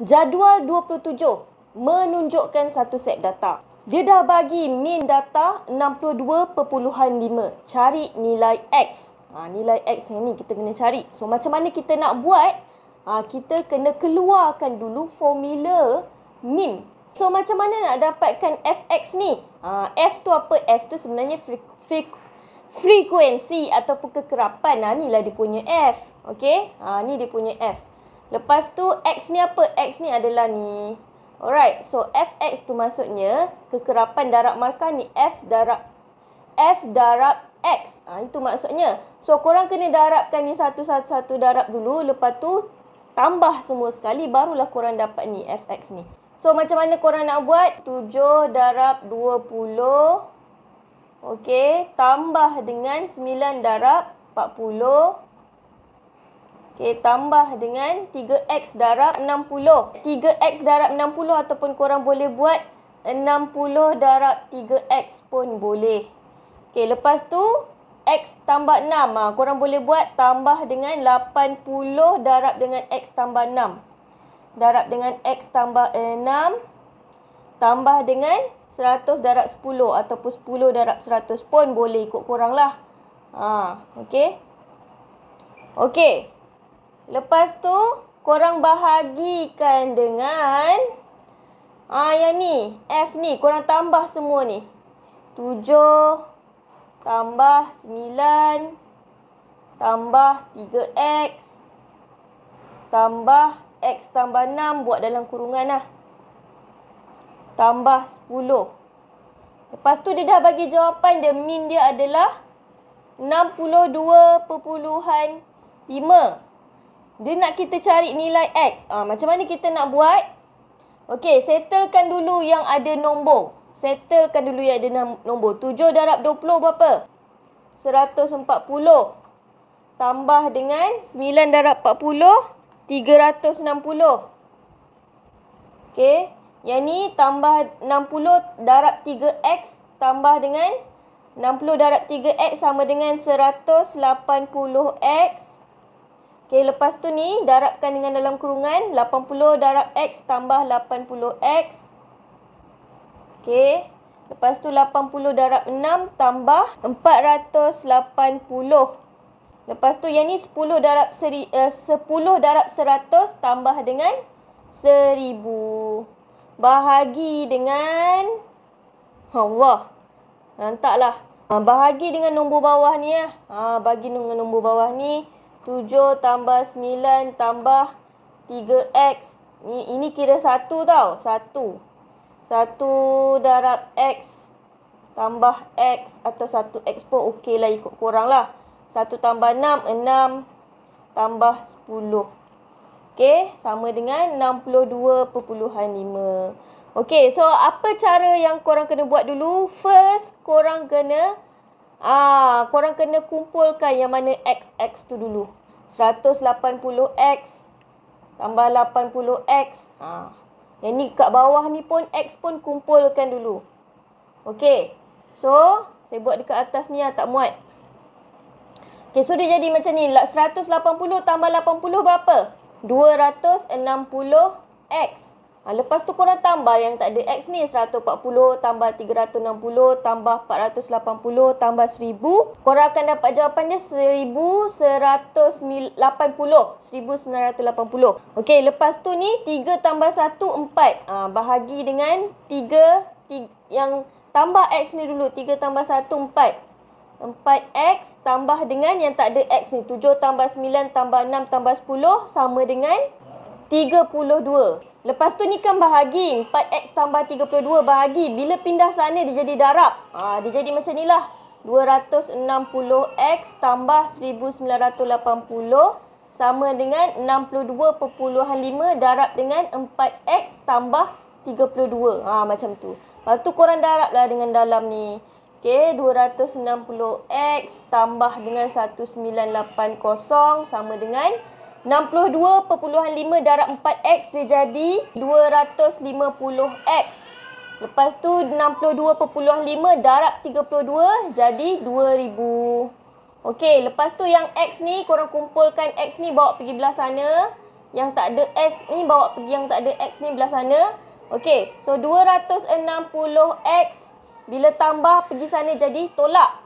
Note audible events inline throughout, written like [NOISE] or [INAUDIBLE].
Jadual 27 menunjukkan satu set data. Dia dah bagi min data 62.5. Cari nilai X. Ha, nilai X yang ni kita kena cari. So macam mana kita nak buat? Ha, kita kena keluarkan dulu formula min. So macam mana nak dapatkan Fx ni? Ha, F tu apa? F tu sebenarnya frequency. Frekuensi ataupun kekerapan ha, Inilah dia punya F okay? ha, Ni dia punya F Lepas tu X ni apa? X ni adalah ni. Alright, so Fx tu maksudnya kekerapan darab markah ni F darab F darab X. Ha, itu maksudnya. So korang kena darabkan ni satu-satu satu darab dulu. Lepas tu tambah semua sekali barulah korang dapat ni Fx ni. So macam mana korang nak buat? 7 darab 20. Okay, tambah dengan 9 darab 40. Okay tambah dengan 3X darab 60. 3X darab 60 ataupun korang boleh buat 60 darab 3X pun boleh. Okay lepas tu X tambah 6. Ha, korang boleh buat tambah dengan 80 darab dengan X tambah 6. Darab dengan X tambah 6. Tambah dengan 100 darab 10 ataupun 10 darab 100 pun boleh ikut korang lah. Ha, okay okay Lepas tu korang bahagikan dengan ah yang ni F ni korang tambah semua ni. 7 tambah 9 tambah 3X tambah X tambah 6 buat dalam kurungan lah. Tambah 10. Lepas tu dia dah bagi jawapan dia min dia adalah 62.5. Dia nak kita cari nilai X. Ha, macam mana kita nak buat? Okey, settlekan dulu yang ada nombor. Settlekan dulu yang ada nombor. 7 darab 20 berapa? 140. Tambah dengan 9 darab 40, 360. Okey, yang ni tambah 60 darab 3X tambah dengan 60 darab 3X sama dengan 180X. Okay lepas tu ni darabkan dengan dalam kurungan 80 darab X tambah 80X. Okay lepas tu 80 darab 6 tambah 480. Lepas tu yang ni 10 darab, seri, eh, uh, 10 darab 100 tambah dengan 1000. Bahagi dengan Allah. nantaklah ah, bahagi dengan nombor bawah ni lah. Ha, bagi dengan nombor bawah ni. 7 tambah 9 tambah 3x. Ni, ini kira 1 tau. 1. 1 darab x tambah x atau 1x pun okey lah ikut korang lah. 1 tambah 6, 6 tambah 10. Okey, sama dengan 62.5. Okey, so apa cara yang korang kena buat dulu? First, korang kena... Ah, korang kena kumpulkan yang mana x x tu dulu. 180x tambah 80x. Ah. Yang ni kat bawah ni pun x pun kumpulkan dulu. Okey. So, saya buat dekat atas ni ah tak muat. Okey, so dia jadi macam ni. 180 lah, tambah 80 berapa? 260x. Ha, lepas tu korang tambah yang tak ada X ni 140 tambah 360 tambah 480 tambah 1000 Korang akan dapat jawapan dia 1180 1980 Okey lepas tu ni 3 tambah 1 4 ha, Bahagi dengan 3, 3 Yang tambah X ni dulu 3 tambah 1 4 4 X tambah dengan yang tak ada X ni 7 tambah 9 tambah 6 tambah 10 Sama dengan 32. Lepas tu ni kan bahagi 4x tambah 32 bahagi Bila pindah sana dia jadi darab ha, Dia jadi macam ni lah 260x tambah 1980 Sama dengan 62.5 darab dengan 4x tambah 32 ha, Macam tu Lepas tu korang darab lah dengan dalam ni Okay, 260x tambah dengan 1980 sama dengan 62.5 darab 4X dia jadi 250X. Lepas tu 62.5 darab 32 jadi 2000. Okey, lepas tu yang X ni korang kumpulkan X ni bawa pergi belah sana. Yang tak ada X ni bawa pergi yang tak ada X ni belah sana. Okey, so 260X bila tambah pergi sana jadi tolak.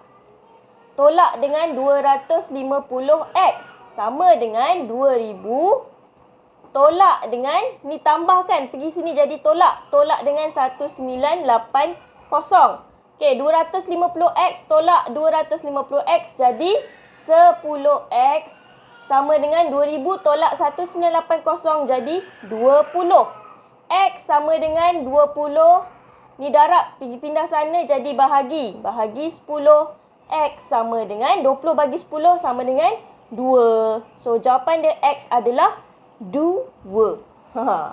Tolak dengan 250X sama dengan 2000 tolak dengan ni tambahkan pergi sini jadi tolak tolak dengan 1980 okey 250x tolak 250x jadi 10x sama dengan 2000 tolak 1980 jadi 20 x sama dengan 20 ni darab pergi pindah sana jadi bahagi bahagi 10 x sama dengan 20 bagi 10 sama dengan dua. So jawapan dia X adalah dua. Ha. [LAUGHS]